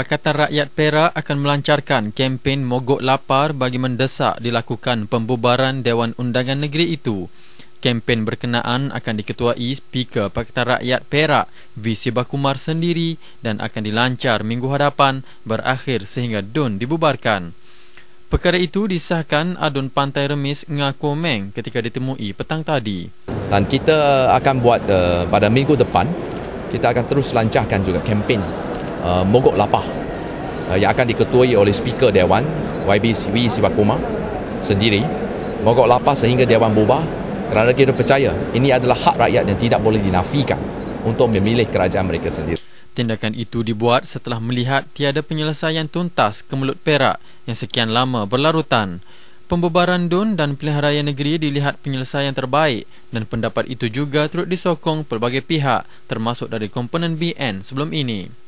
Pakatan Rakyat Perak akan melancarkan kempen mogok lapar bagi mendesak dilakukan pembubaran Dewan Undangan Negeri itu. Kempen berkenaan akan diketuai Speaker Pakatan Rakyat Perak, VC Bakumar sendiri dan akan dilancar minggu hadapan berakhir sehingga DUN dibubarkan. Perkara itu disahkan Adun Pantai Remis Ngakomeng ketika ditemui petang tadi. Dan kita akan buat uh, pada minggu depan, kita akan terus lancarkan juga kempen Uh, mogok Lapah uh, yang akan diketuai oleh speaker Dewan YB W Sivakuma sendiri Mogok Lapah sehingga Dewan berubah kerana kita percaya ini adalah hak rakyat yang tidak boleh dinafikan untuk memilih kerajaan mereka sendiri. Tindakan itu dibuat setelah melihat tiada penyelesaian tuntas kemelut perak yang sekian lama berlarutan. Pembebaran DUN dan pilihan raya negeri dilihat penyelesaian terbaik dan pendapat itu juga turut disokong pelbagai pihak termasuk dari komponen BN sebelum ini.